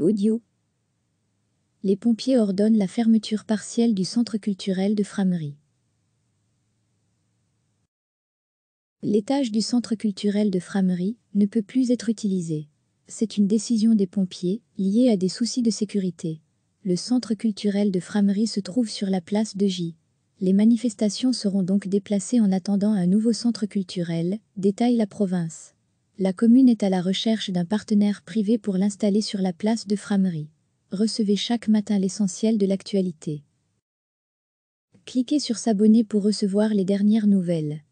Audio. Les pompiers ordonnent la fermeture partielle du centre culturel de Framerie. L'étage du centre culturel de Framerie ne peut plus être utilisé. C'est une décision des pompiers liée à des soucis de sécurité. Le centre culturel de Framerie se trouve sur la place de J. Les manifestations seront donc déplacées en attendant un nouveau centre culturel, détaille la province. La commune est à la recherche d'un partenaire privé pour l'installer sur la place de Framerie. Recevez chaque matin l'essentiel de l'actualité. Cliquez sur s'abonner pour recevoir les dernières nouvelles.